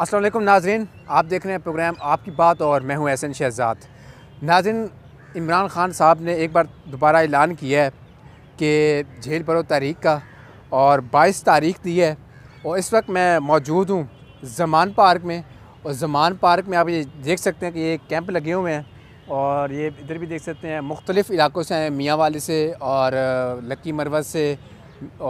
असलम नाजरन आप देख रहे हैं प्रोग्राम आपकी बात और मैं हूँ एहसन शहजाद नाजरन इमरान ख़ान साहब ने एक बार दोबारा ऐलान किया है कि झेल भरो तारीख का और बाईस तारीख दी है और इस वक्त मैं मौजूद हूँ जमान पार्क में और जमान पार्क में आप ये देख सकते हैं कि ये कैंप लगे हुए हैं और ये इधर भी देख सकते हैं मुख्तलिफ़ इलाक़ों से हैं मियाँ वाले से और लक्की मरवत से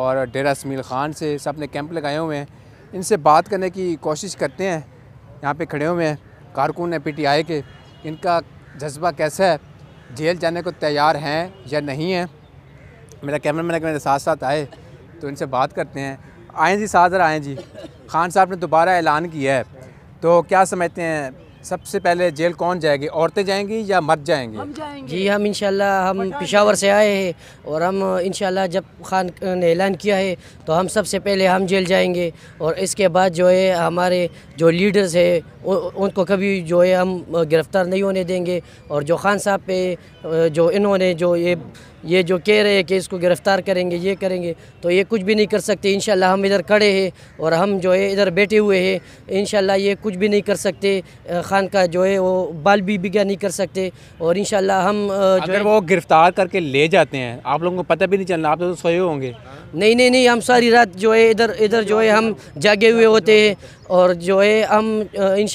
और डेरा समील ख़ान से सब ने कैंप लगाए हुए हैं इनसे बात करने की कोशिश करते हैं यहाँ पे खड़े हुए हैं कारकुन है पी के इनका जज्बा कैसा है जेल जाने को तैयार हैं या नहीं है मेरा कैमरा मैन मेरे साथ साथ आए तो इनसे बात करते हैं आएँ जी साथ आएँ जी खान साहब ने दोबारा ऐलान किया है तो क्या समझते हैं सबसे पहले जेल कौन जाएगी औरतें जाएंगी या मर्द जाएंगे जी हम इंशाल्लाह हम पिशावर से आए हैं और हम इनशाला जब खान ने ऐलान किया है तो हम सबसे पहले हम जेल जाएंगे और इसके बाद जो है हमारे जो लीडर्स है उनको कभी जो है हम गिरफ़्तार नहीं होने देंगे और जो खान साहब पे जो इन्होंने जो ये ये जो कह रहे हैं कि इसको गिरफ़्तार करेंगे ये करेंगे तो ये कुछ भी नहीं कर सकते इन हम इधर खड़े हैं और हम जो है इधर बैठे हुए हैं इन ये कुछ भी नहीं कर सकते खान का जो है वो बाल भी बिगा नहीं कर सकते और इन हम जो अगर वो गिरफ़्तार करके ले जाते हैं आप लोगों को पता भी नहीं चलना आप लोग तो सोए होंगे नहीं नहीं नहीं हम सारी रात जो है इधर इधर जो है हम जागे हुए होते हैं और जो है हम इन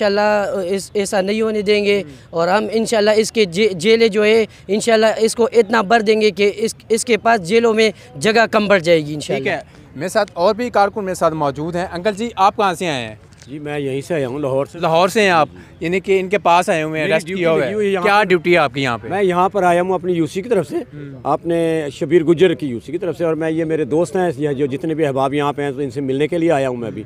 इस ऐसा नहीं होने देंगे और हम इन इसके जे, जेलें जो है इन इसको इतना भर देंगे कि इस इसके पास जेलों में जगह कम बढ़ जाएगी इन ठीक है मेरे साथ और भी कारकुन मेरे साथ मौजूद हैं अंकल जी आप कहाँ से आए हैं जी मैं यहीं से आया हूँ लाहौर से लाहौर से हैं आप यानी कि इनके पास आए हुए हैं किया हुआ है क्या ड्यूटी है आपकी यहाँ पे मैं यहाँ पर आया हूँ अपनी यूसी की तरफ से हम्म। आपने शबीर गुजर की यूसी की तरफ से और मैं ये मेरे दोस्त हैं जो जितने भी अहबाब यहाँ पे हैं तो इनसे मिलने के लिए आया हूँ मैं अभी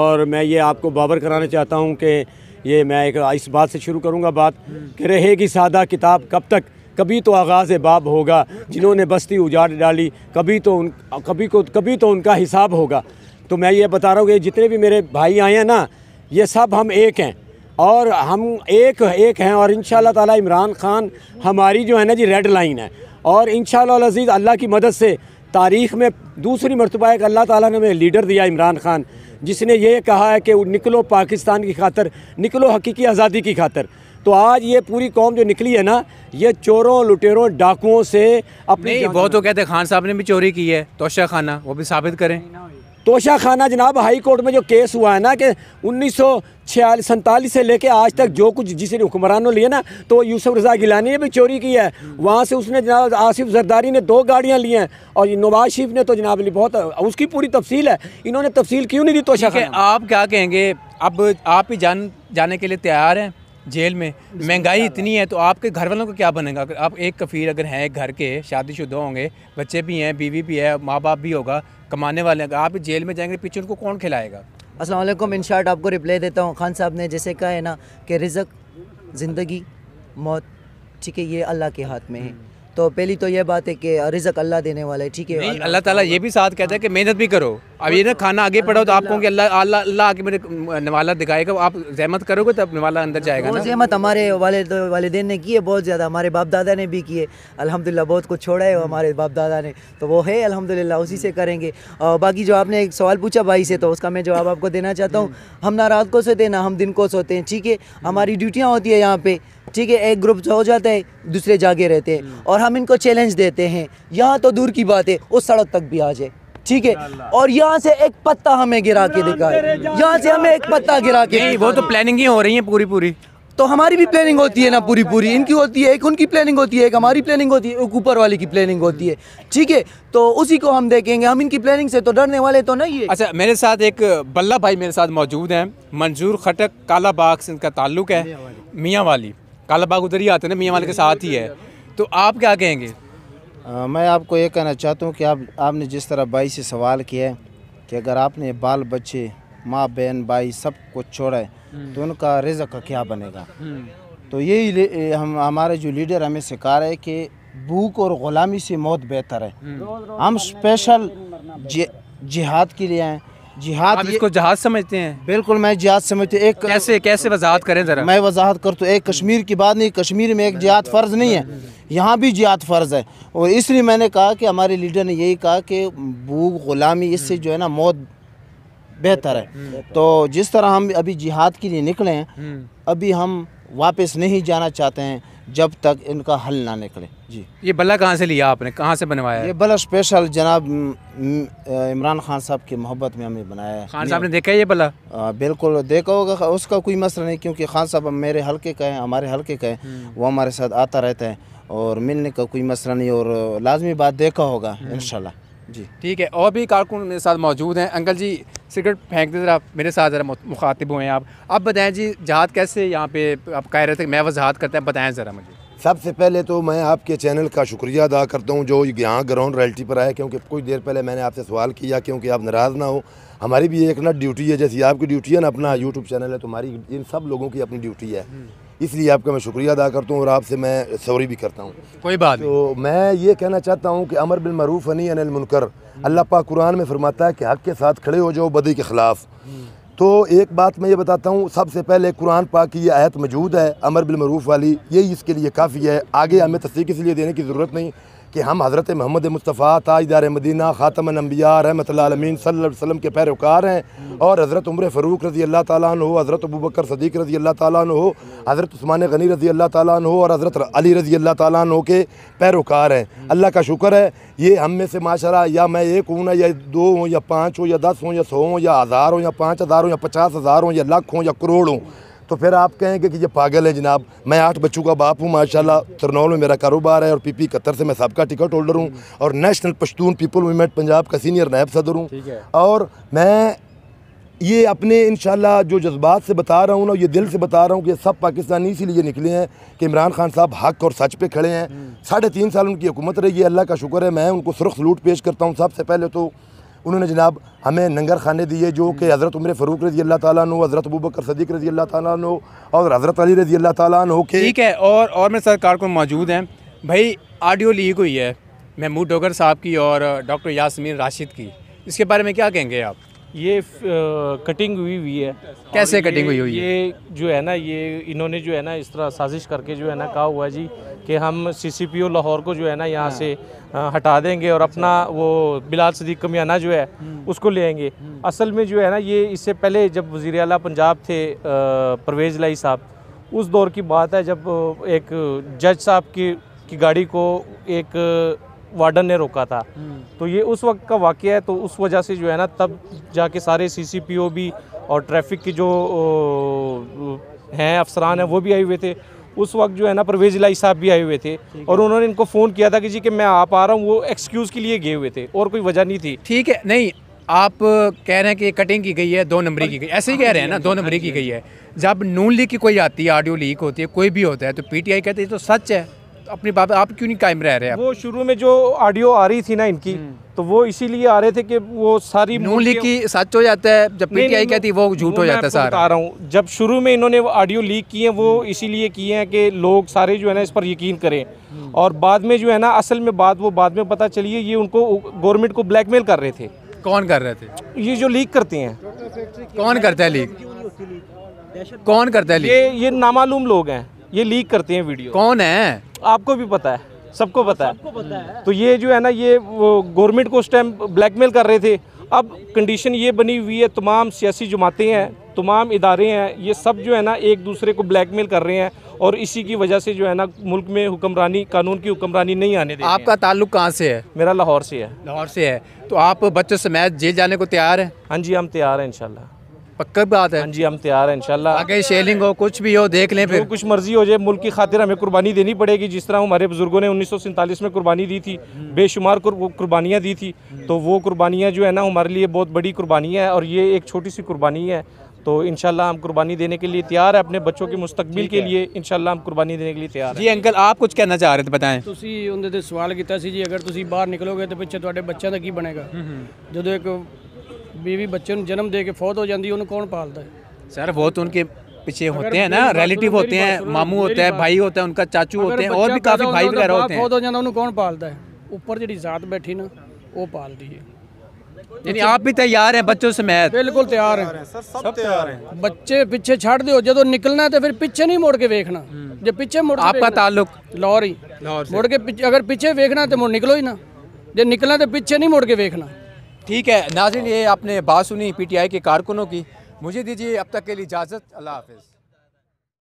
और मैं ये आपको बाबर कराना चाहता हूँ कि ये मैं एक इस बात से शुरू करूँगा बात कि रहेगी सादा किताब कब तक कभी तो आगाज़ बाब होगा जिन्होंने बस्ती उजाड़ डाली कभी तो उन कभी को कभी तो उनका हिसाब होगा तो मैं ये बता रहा हूँ कि जितने भी मेरे भाई आए हैं ना ये सब हम एक हैं और हम एक एक हैं और इन ताला इमरान ख़ान हमारी जो है ना जी रेड लाइन है और इन शज़ीज़ अल्लाह की मदद से तारीख़ में दूसरी मरतबा एक अल्लाह ताला ने हमें लीडर दिया इमरान ख़ान जिसने ये कहा है कि निकलो पाकिस्तान की खातर निकलो हकीकी आज़ादी की खातर तो आज ये पूरी कौम जो निकली है ना ये चोरों लुटेरों डाकुओं से अपने बहुत तो कहते हैं खान साहब ने भी चोरी की है तोशा खाना वो भी साबित करें तोशा खाना जनाब हाई कोर्ट में जो केस हुआ है ना कि उन्नीस सौ से लेके आज तक जो कुछ जिसने हुक्मरानों लिया ना तो यूसुफ रजा गिलानी ने भी चोरी की है वहाँ से उसने जनाब आसिफ जरदारी ने दो गाड़ियाँ ली हैं और नवाज शरीफ ने तो जनाब ली बहुत उसकी पूरी तफसील है इन्होंने तफसील क्यों नहीं दी तोशा खाना आप क्या कहेंगे अब आप ही जान जाने के लिए तैयार हैं जेल में महंगाई इतनी है तो आपके घर वालों को क्या बनेगा अगर आप एक कफ़ीर अगर हैं घर के शादीशुदा होंगे बच्चे भी हैं बीवी भी है माँ बाप भी होगा कमाने वाले अगर आप जेल में जाएंगे पीछे उनको कौन खिलाएगा असलम इन शार्ट आपको रिप्लाई देता हूँ खान साहब ने जैसे कहा है ना कि रिजक ज़िंदगी मौत ठीक है ये अल्लाह के हाथ में है हम्म। तो पहली तो ये बात है कि रिजक अल्लाह देने वाला है ठीक है अल्लाह ताला ये भी साथ कहता है कि मेहनत भी करो अब ये ना खाना आगे पढ़ो तो आपको कि अल्लाह अल्लाह आके मेरे नवाला दिखाएगा आप जहमत करोगे तो नवाला अंदर जाएगा ना जहमत हमारे वाले वालदे ने की है बहुत ज़्यादा हमारे बाप दादा ने भी किए है अलहमदिल्ला बहुत कुछ छोड़ा है हमारे बाप दादा ने तो वो है अलहमदिल्ला उसी से करेंगे और बाकी जो आपने एक सवाल पूछा भाई से तो उसका मैं जवाब आपको देना चाहता हूँ हम्म। हम ना रात को सोते ना हम दिन को सोते हैं ठीक है हमारी ड्यूटियाँ होती है यहाँ पे ठीक है एक ग्रुप हो जाता है दूसरे जागे रहते हैं हम्म। और हम इनको चैलेंज देते हैं यहाँ तो दूर की बात है उस सड़क तक भी आ जाए ठीक है और यहाँ से एक पत्ता हमें गिरा के दिखाए यहाँ से हमें एक पत्ता गिरा के वो तो प्लानिंग ही हो रही है पूरी पूरी तो हमारी भी प्लानिंग होती है ना पूरी पूरी इनकी होती है एक उनकी प्लानिंग होती है एक हमारी प्लानिंग होती है एक ऊपर वाले की प्लानिंग होती है ठीक है तो उसी को हम देखेंगे हम इनकी प्लानिंग से तो डरने वाले तो नहीं है अच्छा मेरे साथ एक बल्ला भाई मेरे साथ मौजूद हैं मंजूर खटक काला बाग से इनका ताल्लुक है मियाँ वाली काला बाग उधर ही आते ना मियाँ वाले के साथ ही है तो आप क्या कहेंगे आ, मैं आपको ये कहना चाहता हूँ कि आप आपने जिस तरह भाई से सवाल किया है कि अगर आपने बाल बच्चे माँ बहन भाई सब कुछ छोड़ा है हम्म। तो उनका रिजक का क्या बनेगा हम्म। तो यही हम हमारे जो लीडर हमें सिखा रहे कि भूख और ग़ुलामी से मौत बेहतर है हम्म। हम स्पेशल जिहाद के लिए आए जिहाद आप इसको जहाज समझते हैं बिल्कुल मैं जिहाद समझते एक कैसे कैसे वजाहत करें ज़रा मैं वजाहत कर तो एक कश्मीर की बात नहीं कश्मीर में एक जिहाद फ़र्ज़ नहीं है यहाँ भी जिहाद फ़र्ज़ है और इसलिए मैंने कहा कि हमारे लीडर ने यही कहा कि भूख ग़ुलामी इससे जो है ना मौत बेहतर है तो जिस तरह हम अभी जिहाद के लिए निकले हैं हम्म। अभी हम वापस नहीं जाना चाहते हैं जब तक इनका हल ना निकले जी ये बल्ला कहाँ से लिया आपने कहाँ से बनवाया ये बल्ला स्पेशल जनाब इमरान खान साहब की मोहब्बत में हमें बनाया है खान साहब ने देखा है ये बल्ला बिल्कुल देखा होगा उसका कोई मसला नहीं क्योंकि खान साहब मेरे हल्के का है हमारे हल्के का हैं हम्म। वो हमारे साथ आता रहता है और मिलने का कोई मसला नहीं और लाजमी बात देखा होगा हम्म। इनशाला जी ठीक है और भी कारकुन मेरे साथ मौजूद हैं अंकल जी सिगरेट फेंकते ज़रा मेरे साथ ज़रा मुखातिब हुए हैं आप अब बताएं जी जहाद कैसे यहाँ पे आप कह रहे थे मैं वजाहत करते हैं बताएं ज़रा मुझे सबसे पहले तो मैं आपके चैनल का शुक्रिया अदा करता हूँ जो यहाँ ग्राउंड रियलिटी पर आए क्योंकि कुछ देर पहले मैंने आपसे सवाल किया क्योंकि आप नाराज़ ना हो हमारी भी एक ना ड्यूटी है जैसी आपकी ड्यूटी है ना अपना यूट्यूब चैनल है तो हमारी इन सब लोगों की अपनी ड्यूटी है इसलिए आपका मैं शुक्रिया अदा करता हूँ और आपसे मैं सॉरी भी करता हूँ कोई बात तो मैं ये कहना चाहता हूँ कि अमर मरूफ अनी अनिल मुनकर अल्लाह पा कुरान में फरमाता है कि हक़ के साथ खड़े हो जाओ बदी के ख़िलाफ़ तो एक बात मैं ये बताता हूँ सबसे पहले कुरान पाक की ये आयत मौजूद है अमर बिलमरूफ़ वाली यही इसके लिए काफ़ी है आगे हमें तस्दीक इसलिए देने की ज़रूरत नहीं कि हम हज़रत महमद मुस्तफ़ा ताजदार मदीना ख़ातम अम्बिया रहमत आलमीन के पैरोकार हैं और हज़रत उम्र फ़रूक रज़ी अल्लाह तन हो हज़रत अबू बकर सदीक रज़ी अल्लाह तन हो हज़रत ऊस्मान गनी रज़ी अल्लाह तन हो और हज़रत अली रज़ी अल्लाह तन हो के पैरोकार हैं अल्लाह का शुक्र है ये हम में से माशरा या मैं एक हूँ ना या दो हूँ या पाँच हूँ या दस हूँ या सौ हूँ या हज़ार हूँ या पाँच हज़ार हूँ या पचास हज़ार हूँ या लाख हूँ या करोड़ हूँ तो फिर आप कहेंगे कि ये पागल है जनाब मैं आठ बच्चों का बाप हूँ माशाल्लाह तरनौल में मेरा कारोबार है और पीपी कतर से मैं सबका टिकट होल्डर हूँ और national Pashtun people movement Punjab का सीनियर नायब सदर हूँ और मैं ये अपने इन जो जज्बात से बता रहा हूँ ना ये दिल से बता रहा हूँ कि सब पाकिस्तानी इसीलिए निकले हैं कि इमरान खान साहब हक और सच पे खड़े हैं हम्म। साढ़े तीन साल उनकी हुकूमत रही है अल्लाह का शुक्र है मैं उनको सुरख लूट पेश करता हूँ सबसे पहले तो उन्होंने जनाब हमें नंगर खाने दिए जो कि हज़रत उम्र फ़रूक रजी अल्लाह ताला नो हज़रत अबू बकर सदीक रजी अल्लाह ताला और हज़रत अली रजी अल्लाह ताला हो के ठीक है और और मेरे साथ कारकुन मौजूद हैं भाई आडियो लीक हुई है महमूद डोगर साहब की और डॉक्टर यासमीन राशिद की इसके बारे में क्या कहेंगे आप ये कटिंग हुई हुई है कैसे कटिंग हुई हुई है ये जो है ना ये इन्होंने जो है ना इस तरह साजिश करके जो है ना कहा हुआ जी कि हम सीसीपीओ लाहौर को जो है ना यहाँ से हटा देंगे और अपना वो बिलाल सदीक कमियाना जो है हम्म। उसको ले आएंगे हम्म। असल में जो है ना ये इससे पहले जब वज़ी अला पंजाब थे परवेज़ लाई साहब उस दौर की बात है जब एक जज साहब की की गाड़ी को एक वार्डन ने रोका था हम्म। तो ये उस वक्त का वाक़ है तो उस वजह से जो है ना तब जाके सारे सी सी पी ओ भी और ट्रैफिक के जो हैं अफसरान हैं वो भी आए हुए थे उस वक्त जो है ना परवेज लाई साहब भी आए हुए थे और उन्होंने इनको फ़ोन किया था कि जी कि मैं आप आ रहा हूँ वो एक्सक्यूज़ के लिए गए हुए थे और कोई वजह नहीं थी ठीक है नहीं आप कह रहे हैं कि कटिंग की गई है दो नंबरी की गई ऐसे ही कह रहे हैं ना दो हाँ, नंबरी की हाँ गई है जब नून लीग की कोई आती है ऑडियो लीक होती है कोई भी होता है तो पीटीआई कहते हैं तो सच है अपनी बात आप क्यों नहीं कायम रह रहे हैं वो शुरू में जो ऑडियो आ रही थी ना इनकी हम्म। तो वो इसीलिए आ रहे थे कि वो सारी नून की सच हो जाता है जब पीटीआई कहती वो झूठ हो जाता है सारा बता रहा हूँ जब शुरू में इन्होंने ऑडियो लीक किए वो हम्म। इसीलिए किए हैं कि लोग सारे जो है ना इस पर यकीन करें हम्म। और बाद में जो है ना असल में बात वो बाद में पता चलिए ये उनको गवर्नमेंट को ब्लैकमेल कर रहे थे कौन कर रहे थे ये जो लीक करते हैं कौन करता है लीक कौन करता है ये ये नामालूम लोग हैं ये लीक करते हैं वीडियो कौन है आपको भी पता है सबको पता है तो ये जो है ना ये गवर्नमेंट को उस टाइम ब्लैकमेल कर रहे थे अब कंडीशन ये बनी हुई है तमाम सियासी जमातें हैं तमाम इदारे हैं ये सब जो है ना एक दूसरे को ब्लैकमेल कर रहे हैं और इसी की वजह से जो है ना मुल्क में हुक्मरानी कानून की हुक्मरानी नहीं आने दे आपका ताल्लुक कहाँ से है मेरा लाहौर से है लाहौर से है तो आप बच्चों समेत जेल जाने को तैयार हैं हाँ जी हम तैयार हैं इंशाल्लाह पक्का बात है हाँ जी हम तैयार हैं इंशाल्लाह आगे शेलिंग हो कुछ भी हो देख लें फिर कुछ मर्जी हो जाए मुल्क की खातिर हमें कुर्बानी देनी पड़ेगी जिस तरह हमारे बुजुर्गों ने उन्नीस में कुर्बानी दी थी हम्म। बेशुमार कुर्बानियाँ दी थी हम्म। तो वो कुर्बानियाँ जो है ना हमारे लिए बहुत बड़ी कुर्बानी है और ये एक छोटी सी कुर्बानी है तो इंशाल्लाह हम कुर्बानी देने के लिए तैयार है अपने बच्चों के मुस्तकबिल के लिए इंशाल्लाह हम कुर्बानी देने के लिए तैयार जी अंकल आप कुछ कहना चाह रहे थे बताएं ਤੁਸੀਂ उन्हें सवाल किया जी अगर ਜੀ बाहर निकलोगे तो ਨਿਕਲੋਗੇ ਤੇ ਪਿੱਛੇ का की बनेगा हम्म, जो एक बीवी बच्चे ਨੂੰ ਜਨਮ ਦੇ ਕੇ ਫੌਤ ਹੋ ਜਾਂਦੀ ਉਹਨੂੰ ਕੌਣ ਪਾਲਦਾ ਹੈ सर वो तो उनके पीछे होते हैं ना रिलेटिव होते हैं मामू होता है भाई होता है उनका चाचू होते हैं और भी काफ़ी भाई वगैरह होते हैं ਫੌਤ ਹੋ ਜਾਂਦਾ ਉਹਨੂੰ ਕੌਣ ਪਾਲਦਾ ਹੈ ਉੱਪਰ ਜਿਹੜੀ ਜ਼ਾਤ ਬੈਠੀ ਨਾ ਉਹ ਪਾਲਦੀ ਹੈ यानी आप भी तैयार हैं बच्चों समेत ਬਿਲਕੁਲ ਤਿਆਰ ਹੈ ਸਰ ਸਭ ਤਿਆਰ ਹੈ ਬੱਚੇ ਪਿੱਛੇ ਛੱਡ ਦਿਓ ਜਦੋਂ ਨਿਕਲਣਾ ਤੇ ਫਿਰ ਪਿੱਛੇ ਨਹੀਂ ਮੁੜ ਕੇ ਵੇਖਣਾ ਜੇ ਪਿੱਛੇ ਮੁੜ ਕੇ आपका ताल्लुक ਲਾਹੌਰ ਹੀ ਲਾਹੌਰ ਮੁੜ ਕੇ ਪਿੱਛੇ- ਅਗਰ ਪਿੱਛੇ ਵੇਖਣਾ ਤੇ ਮੁੜ ਨਿਕਲੋ ਹੀ ਨਾ ਜੇ ਨਿਕਲਣਾ ਤੇ ਪਿੱਛੇ ਨਹੀਂ ਮੁੜ ਕੇ ਵੇਖਣਾ ठीक है नाजिन ये आपने बात सुनी पीटीआई के कारकुनों की मुझे दीजिए अब तक के लिए इजाज़त अल्लाह हाफिज़